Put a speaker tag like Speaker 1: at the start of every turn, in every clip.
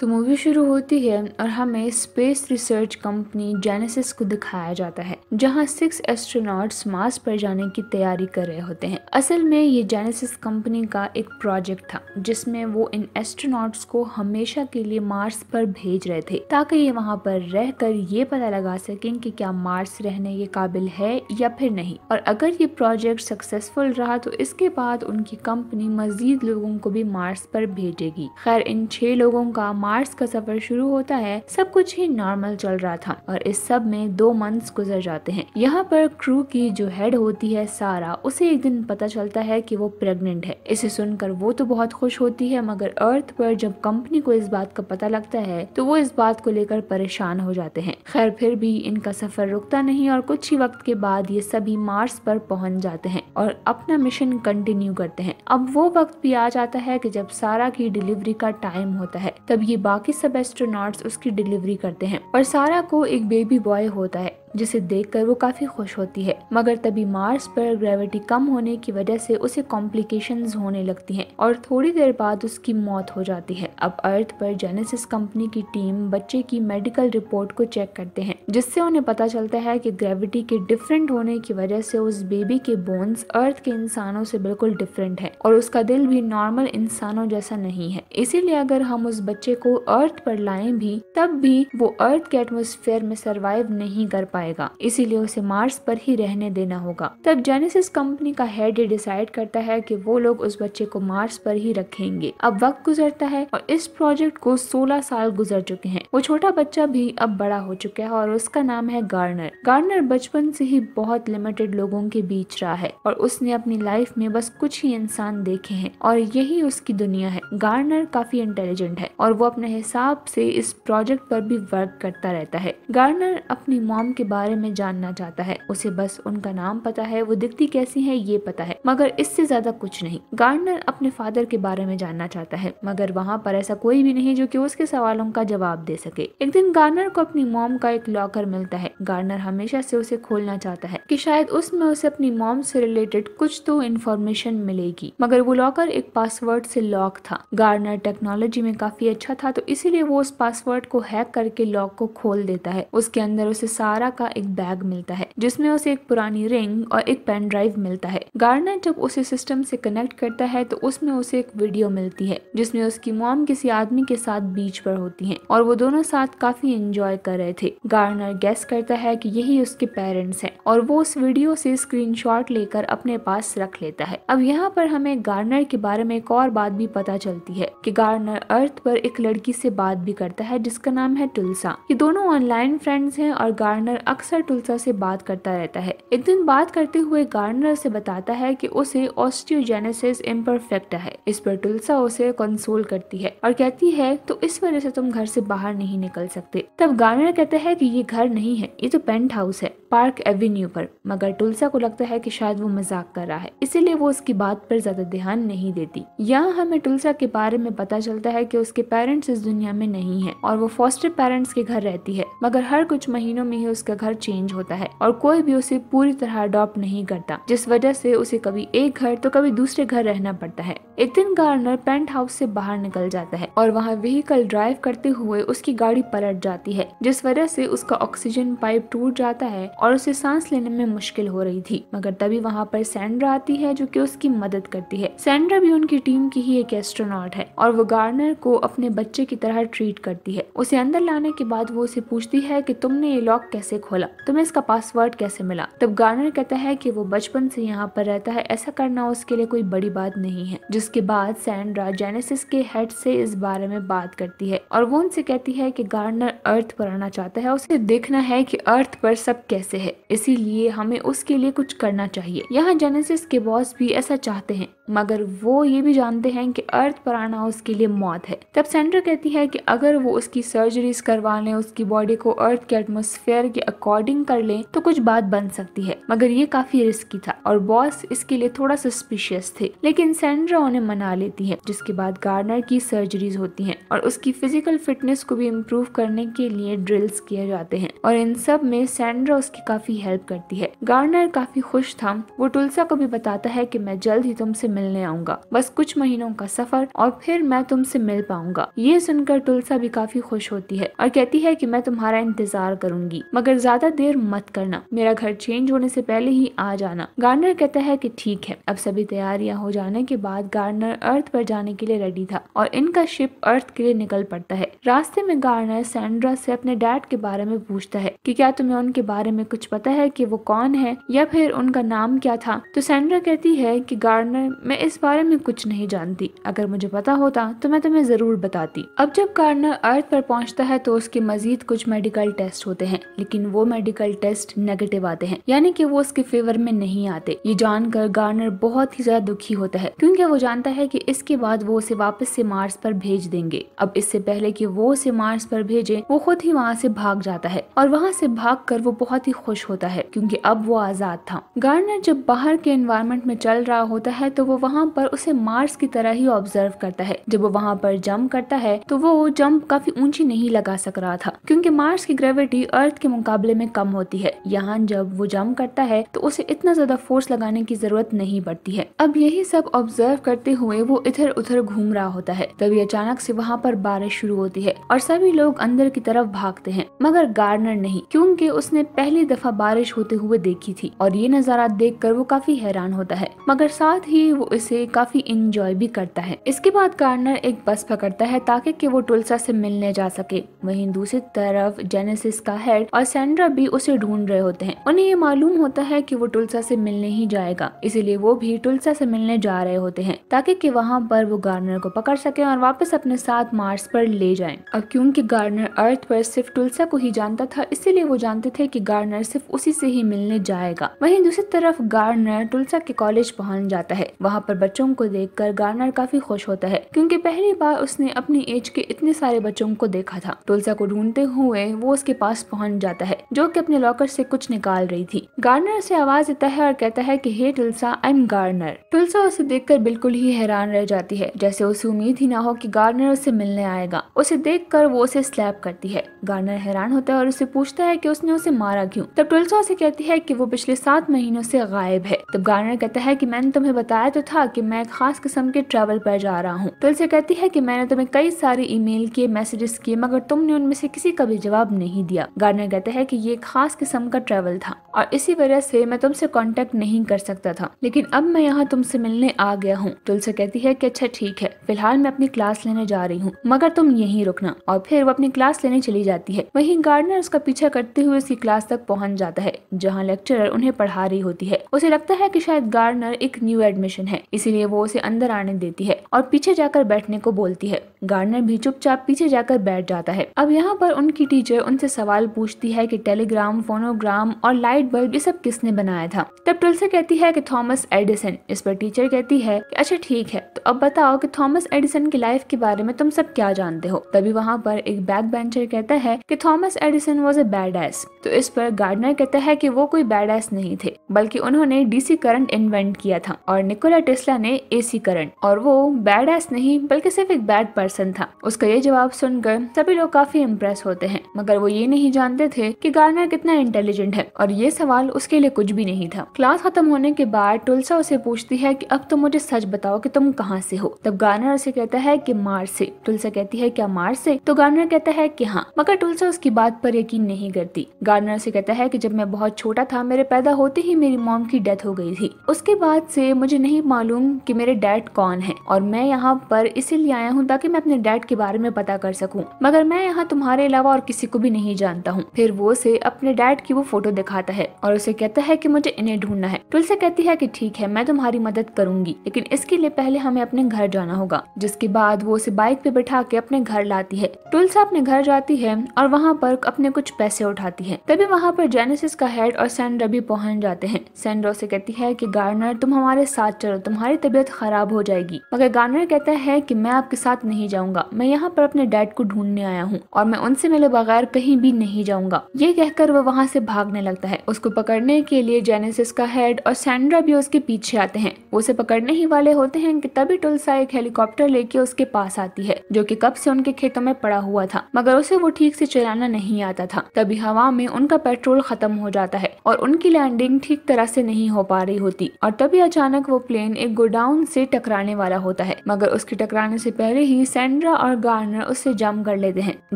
Speaker 1: तो मूवी शुरू होती है और हमें स्पेस रिसर्च कंपनी जेनेसिस को दिखाया जाता है जहां सिक्स एस्ट्रोनॉट्स मार्स पर जाने की तैयारी कर रहे होते हैं असल में ये जेनेसिस कंपनी का एक प्रोजेक्ट था जिसमें वो इन एस्ट्रोनॉट्स को हमेशा के लिए मार्स पर भेज रहे थे ताकि ये वहाँ पर रह कर ये पता लगा सकें कि क्या मार्स रहने के काबिल है या फिर नहीं और अगर ये प्रोजेक्ट सक्सेसफुल रहा तो इसके बाद उनकी कंपनी मजीद लोगों को भी मार्स पर भेजेगी खैर इन छह लोगों का मार्स का सफर शुरू होता है सब कुछ ही नॉर्मल चल रहा था और इस सब में दो मंथ्स गुजर जाते हैं यहाँ पर क्रू की जो हेड होती है सारा उसे एक दिन पता चलता है कि वो प्रेग्नेंट है इसे सुनकर वो तो बहुत खुश होती है मगर अर्थ पर जब कंपनी को इस बात का पता लगता है तो वो इस बात को लेकर परेशान हो जाते हैं खैर फिर भी इनका सफर रुकता नहीं और कुछ ही वक्त के बाद ये सभी मार्स पर पहुंच जाते हैं और अपना मिशन कंटिन्यू करते हैं अब वो वक्त भी आ जाता है कि जब सारा की डिलीवरी का टाइम होता है तब ये बाकी सब एस्ट्रोनॉट्स उसकी डिलीवरी करते हैं और सारा को एक बेबी बॉय होता है जिसे देखकर वो काफी खुश होती है मगर तभी मार्स पर ग्रेविटी कम होने की वजह से उसे कॉम्प्लिकेशन होने लगती है और थोड़ी देर बाद उसकी मौत हो जाती है अब अर्थ पर जेनेसिस कंपनी की टीम बच्चे की मेडिकल रिपोर्ट को चेक करते हैं जिससे उन्हें पता चलता है कि ग्रेविटी के डिफरेंट होने की वजह से उस बेबी के बोन्स अर्थ के इंसानों से बिल्कुल डिफरेंट है और उसका दिल भी नॉर्मल इंसानों जैसा नहीं है इसीलिए अगर हम उस बच्चे को अर्थ पर लाए भी तब भी वो अर्थ के एटमोस्फेयर में सर्वाइव नहीं कर पाए पाएगा इसीलिए उसे मार्स पर ही रहने देना होगा तब जेनेसिस कंपनी का हेड डिसाइड करता है कि वो लोग उस बच्चे को मार्स पर ही रखेंगे अब वक्त गुजरता है और इस प्रोजेक्ट को 16 साल गुजर चुके हैं वो छोटा बच्चा भी अब बड़ा हो चुका है और उसका नाम है गार्नर गार्नर बचपन से ही बहुत लिमिटेड लोगों के बीच रहा है और उसने अपनी लाइफ में बस कुछ ही इंसान देखे है और यही उसकी दुनिया है गार्नर काफी इंटेलिजेंट है और वो अपने हिसाब से इस प्रोजेक्ट पर भी वर्क करता रहता है गार्नर अपनी मॉम के बारे में जानना चाहता है उसे बस उनका नाम पता है वो दिखती कैसी है ये पता है मगर इससे ज्यादा कुछ नहीं गार्डनर अपने फादर के बारे में जानना चाहता है मगर वहाँ पर ऐसा कोई भी नहीं जो की उसके सवालों का जवाब दे सके एक दिन गार्डनर को अपनी मोम का एक लॉकर मिलता है गार्डनर हमेशा से उसे खोलना चाहता है की शायद उसमें उसे अपनी मॉम से रिलेटेड कुछ तो इन्फॉर्मेशन मिलेगी मगर वो लॉकर एक पासवर्ड से लॉक था गार्डनर टेक्नोलॉजी में काफी अच्छा था तो इसीलिए वो उस पासवर्ड को हैक करके लॉक को खोल देता है उसके अंदर उसे सारा का एक बैग मिलता है जिसमें उसे एक पुरानी रिंग और एक पेन ड्राइव मिलता है गार्डनर जब उसे सिस्टम से कनेक्ट करता है तो उसमें उसे एक वीडियो मिलती है जिसमें उसकी मॉम किसी आदमी के साथ बीच पर होती है और वो दोनों साथ काफी एंजॉय कर रहे थे गार्डनर गैस करता है की यही उसके पेरेंट्स है और वो उस वीडियो से स्क्रीन लेकर अपने पास रख लेता है अब यहाँ पर हमें गार्डनर के बारे में एक और बात भी पता चलती है की गार्डनर अर्थ पर एक लड़की से बात भी करता है जिसका नाम है टुलसा ये दोनों ऑनलाइन फ्रेंड्स हैं और गार्डनर अक्सर टुलसा से बात करता रहता है एक दिन बात करते हुए गार्डनर से बताता है कि उसे ऑस्टियोजेनेसिस इम्परफेक्ट है इस पर टुलसा उसे कंसोल करती है और कहती है तो इस वजह से तुम घर से बाहर नहीं निकल सकते तब गार्डनर कहता है कि ये घर नहीं है ये तो पेंट हाउस है पार्क एवेन्यू पर मगर टुलसा को लगता है कि शायद वो मजाक कर रहा है इसीलिए वो उसकी बात पर ज्यादा ध्यान नहीं देती यहाँ हमें टुलसा के बारे में पता चलता है कि उसके पेरेंट्स इस दुनिया में नहीं है और वो फॉस्टर पेरेंट्स के घर रहती है मगर हर कुछ महीनों में ही उसका घर चेंज होता है और कोई भी उसे पूरी तरह अडॉप्ट नहीं करता जिस वजह से उसे कभी एक घर तो कभी दूसरे घर रहना पड़ता है एक दिन गार्नर पेंट हाउस से बाहर निकल जाता है और वहाँ व्हीकल ड्राइव करते हुए उसकी गाड़ी पलट जाती है जिस वजह से उसका ऑक्सीजन पाइप टूट जाता है और उसे सांस लेने में मुश्किल हो रही थी मगर तभी वहाँ पर सैंड्रा आती है जो की उसकी मदद करती है सैंड्रा भी उनकी टीम की ही एक एस्ट्रोनॉट है और वो गार्नर को अपने बच्चे की तरह ट्रीट करती है उसे अंदर लाने के बाद वो उसे पूछती है की तुमने ये लॉक कैसे खोला तुम्हें इसका पासवर्ड कैसे मिला तब गार्नर कहता है कि वो बचपन से यहाँ पर रहता है ऐसा करना उसके लिए कोई बड़ी बात नहीं है जिसके बाद सैंड्रा जेनेसिस के हेड से इस बारे में बात करती है और वो उनसे कहती है कि गार्डनर अर्थ पर आना चाहता है उसे देखना है कि अर्थ पर सब कैसे है इसीलिए हमें उसके लिए कुछ करना चाहिए यहाँ जेनेसिस के बॉस भी ऐसा चाहते हैं मगर वो ये भी जानते हैं कि अर्थ पर आना उसके लिए मौत है तब सेंड्रा कहती है कि अगर वो उसकी सर्जरीज करवा लें उसकी बॉडी को अर्थ के एटमोसफेयर के अकॉर्डिंग कर लें तो कुछ बात बन सकती है मगर ये काफी रिस्की था और बॉस इसके लिए थोड़ा सस्पिशियस थे लेकिन सेंड्रा उन्हें मना लेती है जिसके बाद गार्डनर की सर्जरीज होती है और उसकी फिजिकल फिटनेस को भी इम्प्रूव करने के लिए ड्रिल्स किए जाते हैं और इन सब में सेंड्रा उसकी काफी हेल्प करती है गार्डनर काफी खुश था वो टुलसा को भी बताता है की मैं जल्द ही तुमसे मिलने आऊंगा बस कुछ महीनों का सफर और फिर मैं तुमसे मिल पाऊंगा ये सुनकर तुलसा भी काफी खुश होती है और कहती है की मैं तुम्हारा इंतजार करूंगी मगर ज्यादा देर मत करना मेरा घर चेंज होने से पहले ही आ जाना गार्डनर कहता है की ठीक है अब सभी तैयारियां हो जाने के बाद गार्डनर अर्थ पर जाने के लिए रेडी था और इनका शिप अर्थ के लिए निकल पड़ता है रास्ते में गार्डनर सैंड्रा से अपने डैड के बारे में पूछता है की क्या तुम्हें उनके बारे में कुछ पता है की वो कौन है या फिर उनका नाम क्या था तो सैंड्रा कहती है की गार्डनर मैं इस बारे में कुछ नहीं जानती अगर मुझे पता होता तो मैं तुम्हें ज़रूर बताती अब जब कार्नर अर्थ पर पहुंचता है तो उसके मजीद कुछ मेडिकल टेस्ट होते हैं लेकिन वो मेडिकल टेस्ट नेगेटिव आते हैं यानी कि वो उसके फेवर में नहीं आते ये जानकर गार्नर बहुत ही ज्यादा दुखी होता है क्योंकि वो जानता है कि इसके बाद वो उसे वापस से मार्स पर भेज देंगे अब इससे पहले कि वो उसे मार्स पर भेजे वो खुद ही वहाँ से भाग जाता है और वहाँ से भाग कर वो बहुत ही खुश होता है क्योंकि अब वो आजाद था गार्नर जब बाहर के एनवायरमेंट में चल रहा होता है तो वो वो वहाँ पर उसे मार्स की तरह ही ऑब्जर्व करता है जब वो वहाँ पर जम्प करता है तो वो जम्प काफी ऊंची नहीं लगा सक रहा था क्योंकि मार्स की ग्रेविटी अर्थ के मुकाबले में कम होती है यहाँ जब वो जम्प करता है तो उसे इतना ज्यादा फोर्स लगाने की जरूरत नहीं पड़ती है अब यही सब ऑब्जर्व करते हुए वो इधर उधर घूम रहा होता है तभी अचानक से वहाँ पर बारिश शुरू होती है और सभी लोग अंदर की तरफ भागते हैं मगर गार्डनर नहीं क्योंकि उसने पहली दफा बारिश होते हुए देखी थी और ये नज़ारा देख कर वो काफी हैरान होता है मगर साथ ही वो उसे इसे काफी इंजॉय भी करता है इसके बाद गार्डनर एक बस पकड़ता है ताकि कि वो टुलसा से मिलने जा सके वहीं दूसरी तरफ जेनेसिस का हेड और सैंड्रा भी उसे ढूंढ रहे होते हैं उन्हें ये मालूम होता है कि वो टुलसा से मिलने ही जाएगा इसीलिए वो भी टुलसा से मिलने जा रहे होते हैं ताकि कि वहाँ पर वो गार्डनर को पकड़ सके और वापस अपने साथ मार्स पर ले जाए अब क्योंकि गार्डनर अर्थ पर सिर्फ टुलसा को ही जानता था इसीलिए वो जानते थे की गार्डनर सिर्फ उसी से ही मिलने जाएगा वही दूसरी तरफ गार्डनर टुलसा के कॉलेज पहुँच जाता है वहाँ वहाँ पर बच्चों को कर गार्नर काफी खुश होता है क्योंकि पहली बार उसने अपनी एज के इतने सारे बच्चों को देखा था तुलसा को ढूंढते हुए वो उसके पास पहुंच जाता है जो कि अपने लॉकर से कुछ निकाल रही थी गार्नर से आवाज देता है और कहता है कि हे टुलसा आई एम गार्नर टुलसा उसे देखकर बिल्कुल ही हैरान रह जाती है जैसे उसे उम्मीद ही ना हो कि गार्नर उसे मिलने आएगा उसे देखकर वो उसे स्लैप करती है गार्नर हैरान होता है और उसे पूछता है कि उसने उसे मारा क्यों तब टुलसा उसे कहती है कि वो पिछले सात महीनों से गायब है तब गार्नर कहता है कि मैंने तुम्हें बताया तो था कि मैं एक खास किस्म के ट्रैवल पर जा रहा हूँ तुलसी तो कहती है कि मैंने तुम्हें कई सारे ईमेल किए मैसेजेस किए मगर तुमने उनमें से किसी का भी जवाब नहीं दिया गार्डनर कहता है कि ये खास किस्म का ट्रैवल था और इसी वजह से मैं तुमसे कांटेक्ट नहीं कर सकता था लेकिन अब मैं यहाँ तुमसे मिलने आ गया हूँ तुलसी तो कहती है कि अच्छा ठीक है फिलहाल मैं अपनी क्लास लेने जा रही हूँ मगर तुम यहीं रुकना और फिर वो अपनी क्लास लेने चली जाती है वहीं गार्डनर उसका पीछा करते हुए उसकी क्लास तक पहुँच जाता है जहाँ लेक्चरर उन्हें पढ़ा रही होती है उसे लगता है की शायद गार्डनर एक न्यू एडमिशन कठिन है इसीलिए वो उसे अंदर आने देती है और पीछे जाकर बैठने को बोलती है गार्डनर भी चुपचाप पीछे जाकर बैठ जाता है अब यहाँ पर उनकी टीचर उनसे सवाल पूछती है की टेलीग्राम फोनोग्राम और लाइट बल्ब ये सब किसने बनाया था तब टुलसा कहती है की थॉमस एडिसन इस पर टीचर कहती है कि अच्छा ठीक है तो अब बताओ की थॉमस एडिसन की लाइफ के बारे में तुम सब क्या जानते हो तभी वहाँ पर एक बैक बेंचर कहता है की Thomas Edison was a bad ass तो इस पर गार्डनर कहता है की वो कोई बैड एस नहीं थे बल्कि उन्होंने डीसी करंट इन्वेंट किया था और निकोला निकोला टेस्ला ने एसी करंट और वो बैड एस नहीं बल्कि सिर्फ एक बैड पर्सन था उसका ये जवाब सुनकर सभी लोग काफी इम्प्रेस होते हैं मगर वो ये नहीं जानते थे कि गार्नर कितना इंटेलिजेंट है और ये सवाल उसके लिए कुछ भी नहीं था क्लास खत्म होने के बाद टुलसा उसे पूछती है की अब तुम मुझे सच बताओ की तुम कहाँ से हो तब गार्नर उसे कहता है की मार्स से टुलसा कहती है क्या मार्स से तो गार्नर कहता है की हाँ मगर टुलसा उसकी बात पर यकीन नहीं करती गार्नर उसे कहता है की जब मैं बहुत छोटा था मेरे पैदा होते ही मेरी मॉम की डेथ हो गई थी उसके बाद से मुझे नहीं मालूम कि मेरे डैड कौन है और मैं यहाँ पर इसीलिए आया हूँ ताकि मैं अपने डैड के बारे में पता कर सकूँ मगर मैं यहाँ तुम्हारे अलावा और किसी को भी नहीं जानता हूँ फिर वो उसे अपने डैड की वो फोटो दिखाता है और उसे कहता है की मुझे इन्हें ढूंढना है टुल कहती है की ठीक है मैं तुम्हारी मदद करूंगी लेकिन इसके लिए पहले हमें अपने घर जाना होगा जिसके बाद वो उसे बाइक पे बैठा के अपने घर लाती है टुल अपने घर जाती है और वहाँ पर अपने कुछ पैसे उठाती है तभी वहाँ पर जेनेसिस का हेड और सैंड्रा भी पहुँच जाते हैं सैंड्रा उसे कहती है की गार्डनर तुम हमारे साथ चल करो तुम्हारी तबीयत खराब हो जाएगी मगर गार्नर कहता है कि मैं आपके साथ नहीं जाऊंगा मैं यहाँ पर अपने डैड को ढूंढने आया हूँ और मैं उनसे मिले बगैर कहीं भी नहीं जाऊंगा ये कहकर वह वहाँ से भागने लगता है उसको पकड़ने के लिए जेनेसिस का हेड और सैंड्रा भी उसके पीछे आते हैं उसे पकड़ने ही वाले होते हैं कि तभी टुलसा एक हेलीकॉप्टर लेके उसके पास आती है जो कि कब से उनके खेतों में पड़ा हुआ था मगर उसे वो ठीक से चलाना नहीं आता था तभी हवा में उनका पेट्रोल खत्म हो जाता है और उनकी लैंडिंग ठीक तरह से नहीं हो पा रही होती और तभी अचानक वो प्लेन ट्रेन एक गोडाउन से टकराने वाला होता है मगर उसके टकराने से पहले ही सैंड्रा और गार्नर उससे जम कर लेते हैं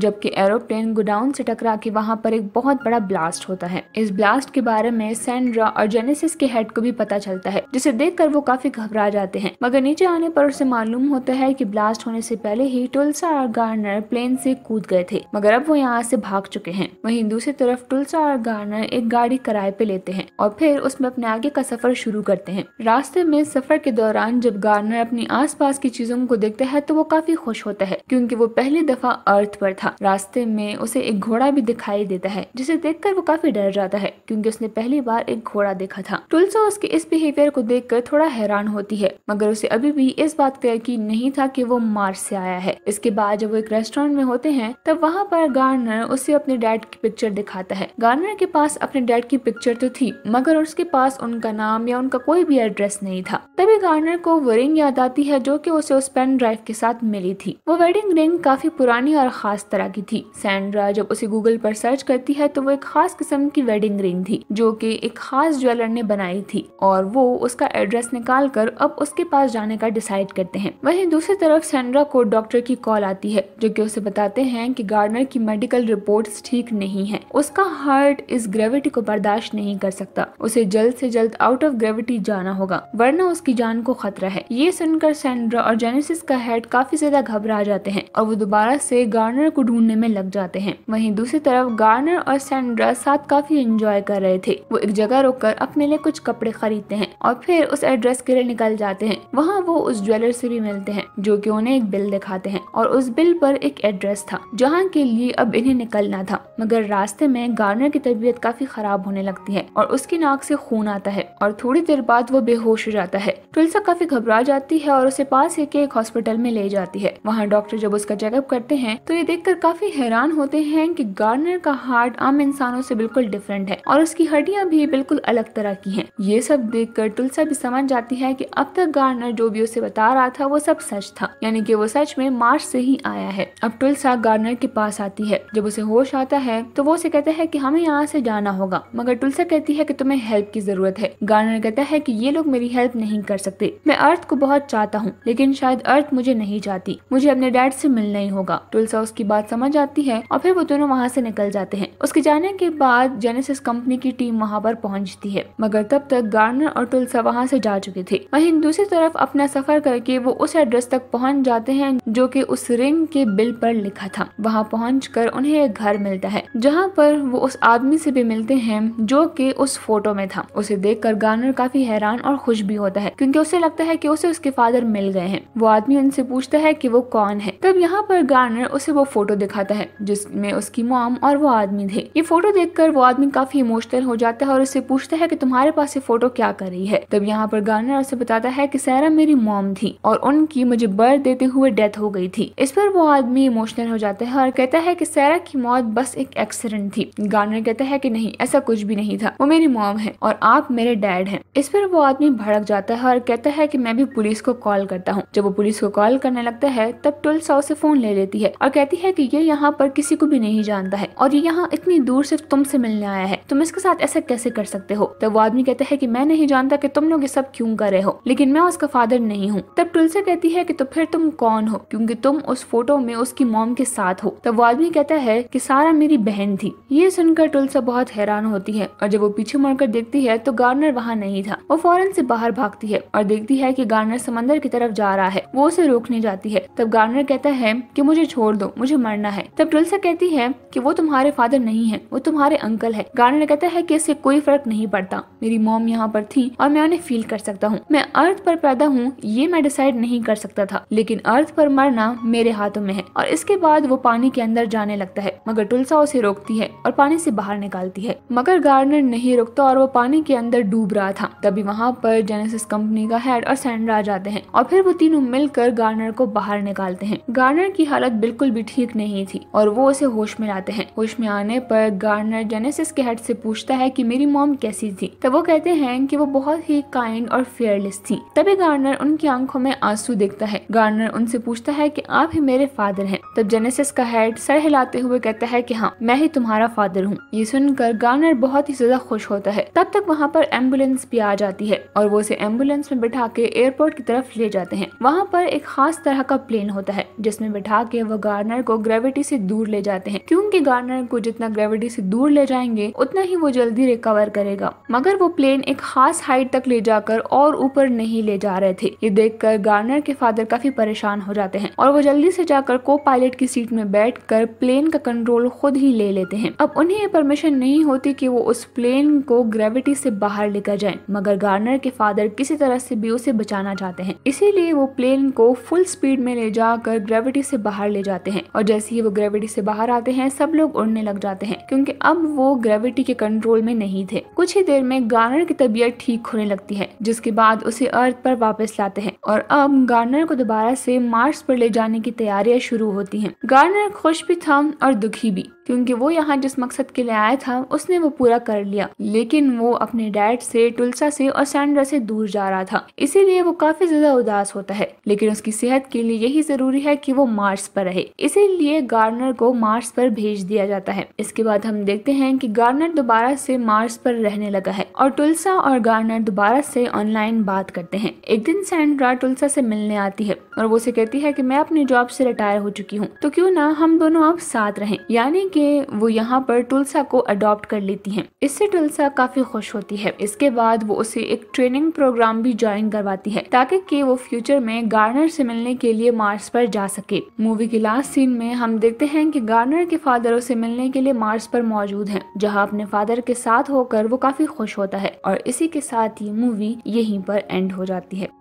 Speaker 1: जबकि एरोप्लेन गोडाउन से टकरा के वहाँ पर एक बहुत बड़ा ब्लास्ट होता है इस ब्लास्ट के बारे में सैंड्रा और जेनेसिस के हेड को भी पता चलता है जिसे कर वो काफी घबरा जाते हैं मगर नीचे आने पर उसे मालूम होता है की ब्लास्ट होने से पहले ही टुलसा और गार्नर प्लेन से कूद गए थे मगर अब वो यहाँ से भाग चुके हैं वहीं दूसरी तरफ टुलसा और गार्नर एक गाड़ी किराए पे लेते हैं और फिर उसमें अपने आगे का सफर शुरू करते हैं रास्ते में सब सफर के दौरान जब गार्नर अपनी आसपास की चीजों को देखता है तो वो काफी खुश होता है क्योंकि वो पहली दफा अर्थ पर था रास्ते में उसे एक घोड़ा भी दिखाई देता है जिसे देखकर वो काफी डर जाता है क्योंकि उसने पहली बार एक घोड़ा देखा था टुलसा उसके इस बिहेवियर को कर थोड़ा हैरान होती है मगर उसे अभी भी इस बात का यकीन नहीं था की वो मार्स से आया है इसके बाद जब वो एक रेस्टोरेंट में होते हैं तब वहाँ पर गार्नर उसे अपने डैड की पिक्चर दिखाता है गार्नर के पास अपने डैड की पिक्चर तो थी मगर उसके पास उनका नाम या उनका कोई भी एड्रेस नहीं था तभी गार्नर को वो रिंग याद आती है जो कि उसे उस पेन ड्राइव के साथ मिली थी वो वेडिंग रिंग काफी पुरानी और खास तरह की थी सैंड्रा जब उसे गूगल पर सर्च करती है तो वो एक खास किस्म की वेडिंग रिंग थी जो कि एक खास ज्वेलर ने बनाई थी और वो उसका एड्रेस निकाल कर अब उसके पास जाने का डिसाइड करते हैं वही दूसरी तरफ सैंड्रा को डॉक्टर की कॉल आती है जो की उसे बताते हैं की गार्डनर की मेडिकल रिपोर्ट ठीक नहीं है उसका हार्ट इस ग्रेविटी को बर्दाश्त नहीं कर सकता उसे जल्द ऐसी जल्द आउट ऑफ ग्रेविटी जाना होगा वरना उस उसकी जान को खतरा है ये सुनकर सैंड्रा और जेनेसिस का हेड काफी ज्यादा घबरा जाते हैं और वो दोबारा से गार्नर को ढूंढने में लग जाते हैं वहीं दूसरी तरफ गार्नर और सैंड्रा साथ काफी एंजॉय कर रहे थे वो एक जगह रोक अपने लिए कुछ कपड़े खरीदते हैं और फिर उस एड्रेस के लिए निकल जाते हैं वहाँ वो उस ज्वेलर से भी मिलते हैं जो की उन्हें एक बिल दिखाते हैं और उस बिल पर एक एड्रेस था जहाँ के लिए अब इन्हें निकलना था मगर रास्ते में गार्नर की तबीयत काफी खराब होने लगती है और उसकी नाक से खून आता है और थोड़ी देर बाद वो बेहोश हो जाता है है ट्विल्सा काफी घबरा जाती है और उसे पास ही के एक हॉस्पिटल में ले जाती है वहाँ डॉक्टर जब उसका चेकअप करते हैं तो ये देखकर काफी हैरान होते हैं कि गार्डनर का हार्ट आम इंसानों से बिल्कुल डिफरेंट है और उसकी हड्डियाँ भी बिल्कुल अलग तरह की है ये सब देख कर तुलसा भी समझ जाती है की अब तक गार्डनर जो भी उसे बता रहा था वो सब सच था यानी की वो सच में मार्च से ही आया है अब टुलसा गार्डनर के पास आती है जब उसे होश आता है तो वो उसे कहता है की हमें यहाँ से जाना होगा मगर तुलसा कहती है की तुम्हें हेल्प की जरूरत है गार्डनर कहता है की ये लोग मेरी हेल्प नहीं नहीं कर सकते मैं अर्थ को बहुत चाहता हूँ लेकिन शायद अर्थ मुझे नहीं चाहती मुझे अपने डैड से मिलना ही होगा टुलसा उसकी बात समझ आती है और फिर वो दोनों वहाँ से निकल जाते हैं उसके जाने के बाद जेनेसिस कंपनी की टीम वहाँ पर पहुँचती है मगर तब तक गार्नर और टुलसा वहाँ से जा चुके थे वहीं दूसरी तरफ अपना सफर करके वो उस एड्रेस तक पहुँच जाते हैं जो की उस रिंग के बिल पर लिखा था वहाँ पहुँच उन्हें एक घर मिलता है जहाँ पर वो उस आदमी से भी मिलते हैं जो कि उस फोटो में था उसे देखकर गार्नर काफी हैरान और खुश भी होता है जाता है क्योंकि उसे लगता है कि उसे उसके फादर मिल गए हैं वो आदमी उनसे पूछता है कि वो कौन है तब यहाँ पर गार्नर उसे वो फोटो दिखाता है जिसमें उसकी मॉम और वो आदमी थे ये फोटो देखकर वो आदमी काफी इमोशनल हो जाता है और उसे पूछता है कि तुम्हारे पास ये फोटो क्या कर रही है तब यहाँ पर गार्नर उसे बताता है कि सैरा मेरी मॉम थी और उनकी मुझे बर्थ देते हुए डेथ हो गई थी इस पर वो आदमी इमोशनल हो जाता है और कहता है कि सैरा की मौत बस एक एक्सीडेंट थी गार्नर कहता है कि नहीं ऐसा कुछ भी नहीं था वो मेरी मॉम है और आप मेरे डैड हैं इस पर वो आदमी भड़क जाता जाता है और कहता है कि मैं भी पुलिस को कॉल करता हूँ जब वो पुलिस को कॉल करने लगता है तब टुलसा उसे फोन ले लेती है और कहती है कि ये यहाँ पर किसी को भी नहीं जानता है और ये यहाँ इतनी दूर सिर्फ से मिलने आया है तुम इसके साथ ऐसा कैसे कर सकते हो तब वो आदमी कहता है की मैं नहीं जानता की तुम लोग ये सब क्यूँ कर रहे हो लेकिन मैं उसका फादर नहीं हूँ तब टुलसा कहती है की तो फिर तुम कौन हो क्यूँकी तुम उस फोटो में उसकी मोम के साथ हो तब वो आदमी कहता है की सारा मेरी बहन थी ये सुनकर टुलसा बहुत हैरान होती है और जब वो पीछे मुड़कर देखती है तो गार्नर वहाँ नहीं था वो फौरन से बाहर भागता भागती है और देखती है कि गार्नर समंदर की तरफ जा रहा है वो उसे रोकने जाती है तब गार्नर कहता है कि मुझे छोड़ दो मुझे मरना है तब टुलसा कहती है कि वो तुम्हारे फादर नहीं है वो तुम्हारे अंकल है गार्नर कहता है कि इससे कोई फर्क नहीं पड़ता मेरी मोम यहाँ पर थी और मैं उन्हें फील कर सकता हूँ मैं अर्थ पर पैदा हूँ ये मैं डिसाइड नहीं कर सकता था लेकिन अर्थ पर मरना मेरे हाथों में है और इसके बाद वो पानी के अंदर जाने लगता है मगर टुलसा उसे रोकती है और पानी से बाहर निकालती है मगर गार्नर नहीं रुकता और वो पानी के अंदर डूब रहा था तभी वहाँ पर जेनेसिस कंपनी का हेड और सैंड्रा आ जाते हैं और फिर वो तीनों मिलकर गार्नर को बाहर निकालते हैं गार्नर की हालत बिल्कुल भी ठीक नहीं थी और वो उसे होश में लाते हैं होश में आने पर गार्नर जेनेसिस के हेड से पूछता है कि मेरी मॉम कैसी थी तब वो कहते हैं कि वो बहुत ही काइंड और फेयरलेस थी तभी गार्नर उनकी आंखों में आंसू देखता है गार्नर उनसे पूछता है की आप ही मेरे फादर है तब जेनेसिस का हेड सर हिलाते हुए कहता है की हाँ मैं ही तुम्हारा फादर हूँ ये सुनकर गार्नर बहुत ही ज्यादा खुश होता है तब तक वहाँ पर एम्बुलेंस भी आ जाती है और वो उसे एम्बुलेंस एम्बुलेंस में बैठा के एयरपोर्ट की तरफ ले जाते हैं वहाँ पर एक खास तरह का प्लेन होता है जिसमें बैठा के वह गार्नर को ग्रेविटी से दूर ले जाते हैं क्योंकि गार्नर को जितना ग्रेविटी से दूर ले जाएंगे उतना ही वो जल्दी रिकवर करेगा मगर वो प्लेन एक खास हाइट तक ले जाकर और ऊपर नहीं ले जा रहे थे ये देख गार्नर के फादर काफी परेशान हो जाते हैं और वो जल्दी से जाकर को पायलट की सीट में बैठ कर प्लेन का कंट्रोल खुद ही ले लेते हैं अब उन्हें ये परमिशन नहीं होती की वो उस प्लेन को ग्रेविटी से बाहर लेकर जाए मगर गार्नर के फादर किसी किसी तरह से भी उसे बचाना चाहते हैं इसीलिए वो प्लेन को फुल स्पीड में ले जाकर ग्रेविटी से बाहर ले जाते हैं और जैसे ही वो ग्रेविटी से बाहर आते हैं सब लोग उड़ने लग जाते हैं क्योंकि अब वो ग्रेविटी के कंट्रोल में नहीं थे कुछ ही देर में गार्नर की तबीयत ठीक होने लगती है जिसके बाद उसे अर्थ पर वापस लाते हैं और अब गार्नर को दोबारा से मार्स पर ले जाने की तैयारियां शुरू होती हैं। गार्नर खुश भी था और दुखी भी क्योंकि वो यहाँ जिस मकसद के लिए आया था उसने वो पूरा कर लिया लेकिन वो अपने डैड से टुलसा से और सैंड्रा से दूर जा रहा था इसीलिए वो काफी ज्यादा उदास होता है लेकिन उसकी सेहत के लिए यही जरूरी है कि वो मार्स पर रहे इसीलिए गार्नर को मार्स पर भेज दिया जाता है इसके बाद हम देखते हैं कि गार्नर दोबारा से मार्स पर रहने लगा है और टुलसा और गार्नर दोबारा से ऑनलाइन बात करते हैं एक दिन सैंड्रा टुलसा से मिलने आती है और वो उसे कहती है कि मैं अपनी जॉब से रिटायर हो चुकी हूँ तो क्यों ना हम दोनों अब साथ रहें यानी कि कि वो यहाँ पर टुलसा को अडॉप्ट कर लेती हैं इससे टुलसा काफ़ी खुश होती है इसके बाद वो उसे एक ट्रेनिंग प्रोग्राम भी ज्वाइन करवाती है ताकि कि वो फ्यूचर में गार्नर से मिलने के लिए मार्स पर जा सके मूवी के लास्ट सीन में हम देखते हैं कि गार्नर के फादर उसे मिलने के लिए मार्स पर मौजूद है जहाँ अपने फादर के साथ होकर वो काफी खुश होता है और इसी के साथ ये मूवी यहीं पर एंड हो जाती है